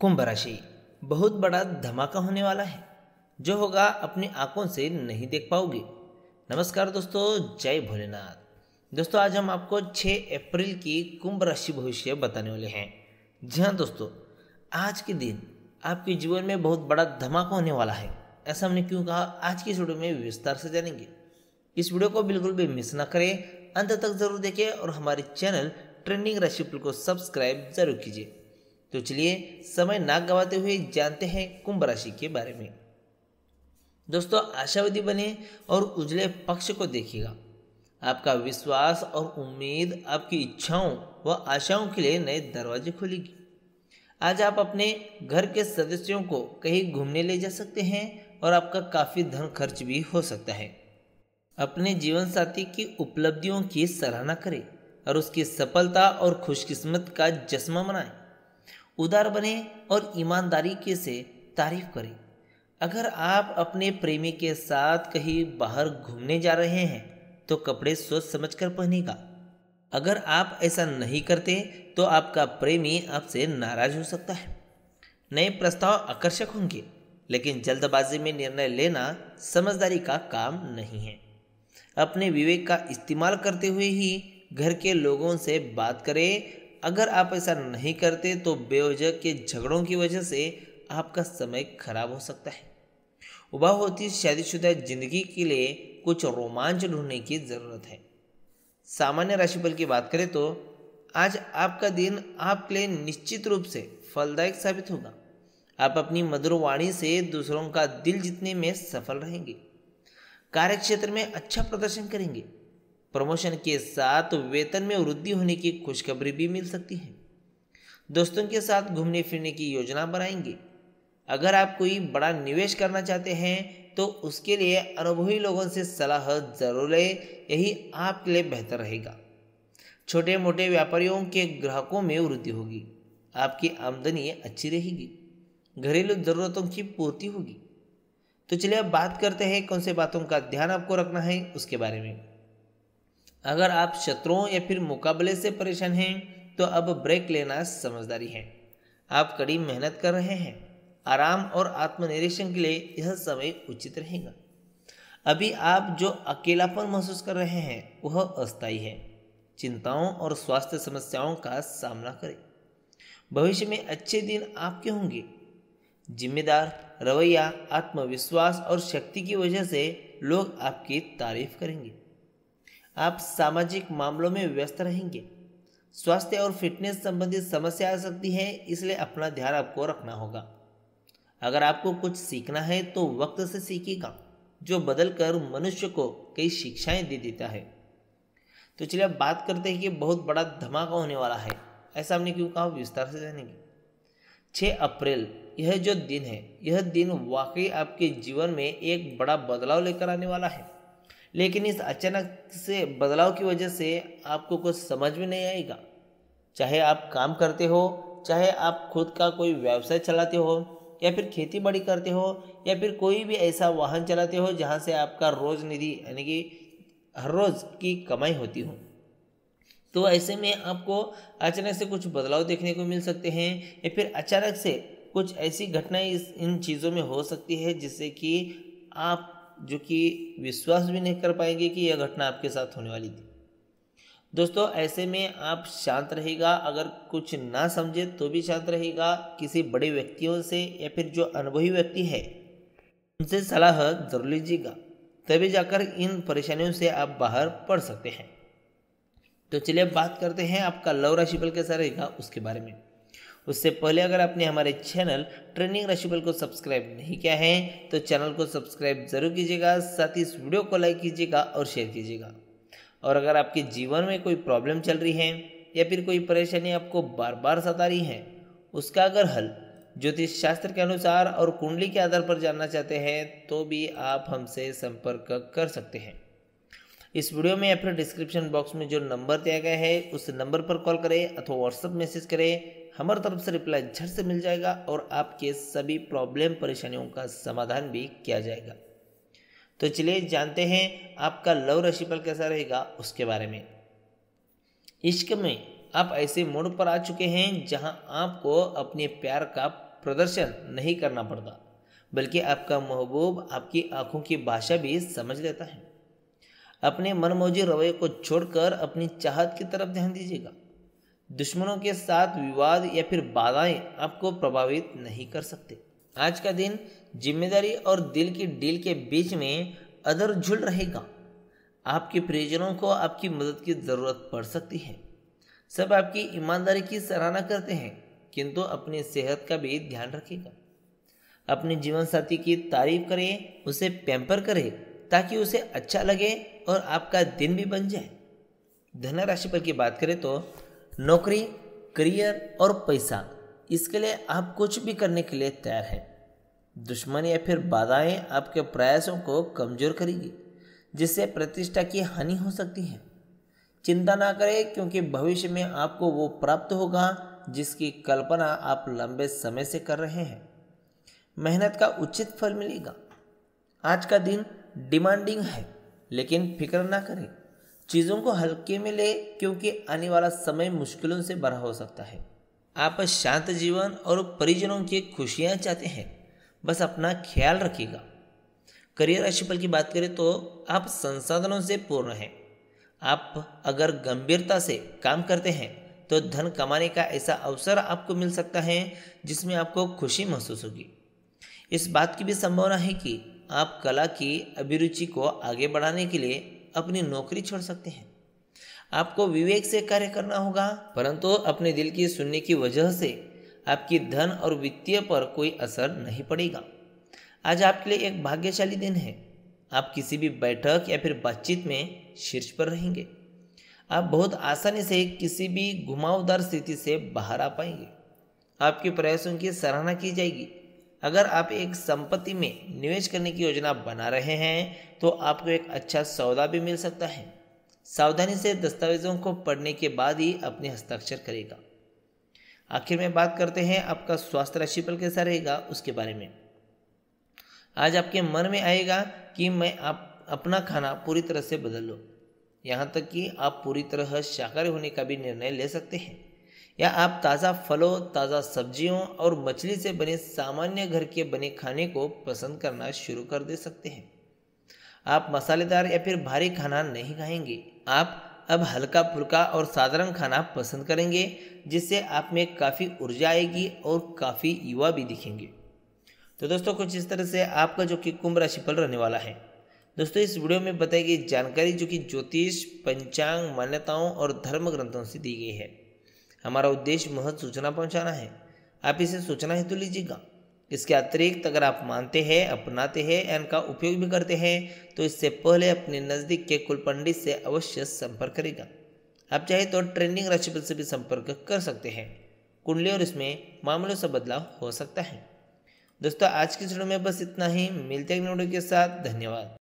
कुंभ राशि बहुत बड़ा धमाका होने वाला है जो होगा अपनी आंखों से नहीं देख पाओगे नमस्कार दोस्तों जय भोलेनाथ दोस्तों आज हम आपको 6 अप्रैल की कुंभ राशि भविष्य बताने वाले हैं जी हाँ दोस्तों आज के दिन आपके जीवन में बहुत बड़ा धमाका होने वाला है ऐसा हमने क्यों कहा आज की इस वीडियो में विस्तार से जानेंगे इस वीडियो को बिल्कुल भी मिस ना करें अंत तक जरूर देखें और हमारे चैनल ट्रेंडिंग राशि को सब्सक्राइब जरूर कीजिए तो चलिए समय ना गवाते हुए जानते हैं कुंभ राशि के बारे में दोस्तों आशावादी बने और उजले पक्ष को देखिएगा आपका विश्वास और उम्मीद आपकी इच्छाओं व आशाओं के लिए नए दरवाजे खोलेगी आज आप अपने घर के सदस्यों को कहीं घूमने ले जा सकते हैं और आपका काफ़ी धन खर्च भी हो सकता है अपने जीवन साथी की उपलब्धियों की सराहना करें और उसकी सफलता और खुशकिस्मत का जश्न मनाएं उदार बने और ईमानदारी के से तारीफ करें अगर आप अपने प्रेमी के साथ कहीं बाहर घूमने जा रहे हैं तो कपड़े सोच समझ कर पहनेगा अगर आप ऐसा नहीं करते तो आपका प्रेमी आपसे नाराज हो सकता है नए प्रस्ताव आकर्षक होंगे लेकिन जल्दबाजी में निर्णय लेना समझदारी का काम नहीं है अपने विवेक का इस्तेमाल करते हुए ही घर के लोगों से बात करें अगर आप ऐसा नहीं करते तो बेवजह के झगड़ों की वजह से आपका समय खराब हो सकता है उबा होती शादीशुदा जिंदगी के लिए कुछ रोमांच ढूंढने की ज़रूरत है सामान्य राशिफल की बात करें तो आज आपका दिन आपके लिए निश्चित रूप से फलदायक साबित होगा आप अपनी मधुर वाणी से दूसरों का दिल जीतने में सफल रहेंगे कार्यक्षेत्र में अच्छा प्रदर्शन करेंगे प्रमोशन के साथ वेतन में वृद्धि होने की खुशखबरी भी मिल सकती है दोस्तों के साथ घूमने फिरने की योजना बनाएंगे अगर आप कोई बड़ा निवेश करना चाहते हैं तो उसके लिए अनुभवी लोगों से सलाह जरूर लें यही आपके लिए बेहतर रहेगा छोटे मोटे व्यापारियों के ग्राहकों में वृद्धि होगी आपकी आमदनी अच्छी रहेगी घरेलू ज़रूरतों की पूर्ति होगी तो चलिए अब बात करते हैं कौन से बातों का ध्यान आपको रखना है उसके बारे में अगर आप शत्रुओं या फिर मुकाबले से परेशान हैं तो अब ब्रेक लेना समझदारी है आप कड़ी मेहनत कर रहे हैं आराम और आत्मनिरीक्षण के लिए यह समय उचित रहेगा अभी आप जो अकेलापन महसूस कर रहे हैं वह अस्थायी है चिंताओं और स्वास्थ्य समस्याओं का सामना करें भविष्य में अच्छे दिन आपके होंगे जिम्मेदार रवैया आत्मविश्वास और शक्ति की वजह से लोग आपकी तारीफ करेंगे आप सामाजिक मामलों में व्यस्त रहेंगे स्वास्थ्य और फिटनेस संबंधित समस्या आ सकती है इसलिए अपना ध्यान आपको रखना होगा अगर आपको कुछ सीखना है तो वक्त से सीखेगा जो बदल कर मनुष्य को कई शिक्षाएं दे देता है तो चलिए अब बात करते हैं कि बहुत बड़ा धमाका होने वाला है ऐसा हमने क्यों कहा विस्तार से जानेंगे छः अप्रैल यह जो दिन है यह दिन वाकई आपके जीवन में एक बड़ा बदलाव लेकर आने वाला है लेकिन इस अचानक से बदलाव की वजह से आपको कुछ समझ में नहीं आएगा चाहे आप काम करते हो चाहे आप खुद का कोई व्यवसाय चलाते हो या फिर खेती बाड़ी करते हो या फिर कोई भी ऐसा वाहन चलाते हो जहाँ से आपका रोज निधि यानी कि हर रोज़ की कमाई होती हो तो ऐसे में आपको अचानक से कुछ बदलाव देखने को मिल सकते हैं या फिर अचानक से कुछ ऐसी घटनाएं इस इन चीज़ों में हो सकती है जिससे कि आप जो कि विश्वास भी नहीं कर पाएंगे कि यह घटना आपके साथ होने वाली थी दोस्तों ऐसे में आप शांत रहेगा अगर कुछ ना समझे तो भी शांत रहेगा किसी बड़े व्यक्तियों से या फिर जो अनुभवी व्यक्ति है उनसे सलाह जरूर लीजिएगा तभी जाकर इन परेशानियों से आप बाहर पड़ सकते हैं तो चलिए बात करते हैं आपका लव राशिफल कैसा रहेगा उसके बारे में उससे पहले अगर आपने हमारे चैनल ट्रेनिंग राशिफल को सब्सक्राइब नहीं किया है तो चैनल को सब्सक्राइब जरूर कीजिएगा साथ ही इस वीडियो को लाइक कीजिएगा और शेयर कीजिएगा और अगर आपके जीवन में कोई प्रॉब्लम चल रही है या फिर कोई परेशानी आपको बार बार सता रही है उसका अगर हल ज्योतिष शास्त्र के अनुसार और कुंडली के आधार पर जानना चाहते हैं तो भी आप हमसे संपर्क कर सकते हैं इस वीडियो में या फिर डिस्क्रिप्शन बॉक्स में जो नंबर दिया गया है उस नंबर पर कॉल करें अथवा व्हाट्सअप मैसेज करें हमारे तरफ से रिप्लाई झट से मिल जाएगा और आपके सभी प्रॉब्लम परेशानियों का समाधान भी किया जाएगा तो चलिए जानते हैं आपका लव राशिफल कैसा रहेगा उसके बारे में इश्क में आप ऐसे मोड़ पर आ चुके हैं जहां आपको अपने प्यार का प्रदर्शन नहीं करना पड़ता बल्कि आपका महबूब आपकी आंखों की भाषा भी समझ लेता है अपने मनमोजी रवैये को छोड़कर अपनी चाहत की तरफ ध्यान दीजिएगा दुश्मनों के साथ विवाद या फिर बाधाएं आपको प्रभावित नहीं कर सकते आज का दिन जिम्मेदारी और दिल की डील के बीच में अदर झुल रहेगा आपके प्रियजनों को आपकी मदद की ज़रूरत पड़ सकती है सब आपकी ईमानदारी की सराहना करते हैं किंतु अपनी सेहत का भी ध्यान रखेगा अपने जीवन साथी की तारीफ करें उसे पैम्पर करें ताकि उसे अच्छा लगे और आपका दिन भी बन जाए धन राशि पर की बात करें तो नौकरी करियर और पैसा इसके लिए आप कुछ भी करने के लिए तैयार हैं दुश्मन या फिर बाधाएं आपके प्रयासों को कमजोर करेगी जिससे प्रतिष्ठा की हानि हो सकती है चिंता ना करें क्योंकि भविष्य में आपको वो प्राप्त होगा जिसकी कल्पना आप लंबे समय से कर रहे हैं मेहनत का उचित फल मिलेगा आज का दिन डिमांडिंग है लेकिन फिक्र ना करें चीज़ों को हल्के में ले क्योंकि आने वाला समय मुश्किलों से भरा हो सकता है आप शांत जीवन और परिजनों की खुशियाँ चाहते हैं बस अपना ख्याल रखिएगा करियर राशिफल की बात करें तो आप संसाधनों से पूर्ण हैं आप अगर गंभीरता से काम करते हैं तो धन कमाने का ऐसा अवसर आपको मिल सकता है जिसमें आपको खुशी महसूस होगी इस बात की भी संभावना है कि आप कला की अभिरुचि को आगे बढ़ाने के लिए अपनी नौकरी छोड़ सकते हैं आपको विवेक से कार्य करना होगा परंतु अपने दिल की सुनने की वजह से आपकी धन और वित्तीय पर कोई असर नहीं पड़ेगा आज आपके लिए एक भाग्यशाली दिन है आप किसी भी बैठक या फिर बातचीत में शीर्ष पर रहेंगे आप बहुत आसानी से किसी भी घुमावदार स्थिति से बाहर आ पाएंगे आपके प्रयासों की सराहना की जाएगी अगर आप एक संपत्ति में निवेश करने की योजना बना रहे हैं तो आपको एक अच्छा सौदा भी मिल सकता है सावधानी से दस्तावेजों को पढ़ने के बाद ही अपने हस्ताक्षर करेगा आखिर में बात करते हैं आपका स्वास्थ्य पर कैसा रहेगा उसके बारे में आज आपके मन में आएगा कि मैं आप अपना खाना पूरी तरह से बदल लूँ यहाँ तक कि आप पूरी तरह शाकाहारी होने का भी निर्णय ले सकते हैं या आप ताज़ा फलों ताज़ा सब्जियों और मछली से बने सामान्य घर के बने खाने को पसंद करना शुरू कर दे सकते हैं आप मसालेदार या फिर भारी खाना नहीं खाएंगे आप अब हल्का फुल्का और साधारण खाना पसंद करेंगे जिससे आप में काफ़ी ऊर्जा आएगी और काफ़ी युवा भी दिखेंगे तो दोस्तों कुछ इस तरह से आपका जो कि कुंभ राशिफल रहने वाला है दोस्तों इस वीडियो में बताई गई जानकारी जो कि ज्योतिष पंचांग मान्यताओं और धर्म ग्रंथों से दी गई है हमारा उद्देश्य महत्व सूचना पहुंचाना है आप इसे सूचना हेतु तो लीजिएगा इसके अतिरिक्त अगर आप मानते हैं अपनाते हैं या इनका उपयोग भी करते हैं तो इससे पहले अपने नज़दीक के कुल पंडित से अवश्य संपर्क करेगा आप चाहे तो ट्रेंडिंग राशिफल से भी संपर्क कर सकते हैं कुंडली और इसमें मामलों से बदलाव हो सकता है दोस्तों आज की वीडियो में बस इतना ही मिलते हैं के साथ धन्यवाद